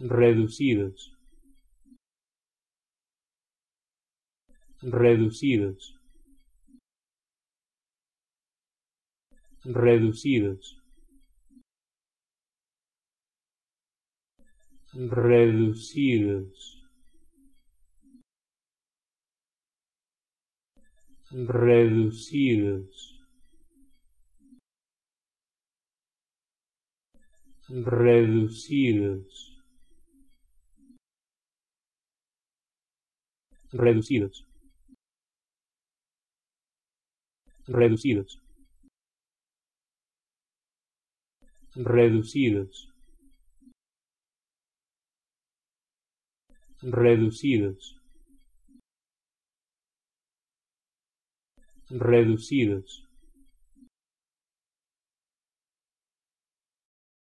reducidos reducidos reducidos reducidos reducidos reducidos reducidos reducidos reducidos reducidos reducidos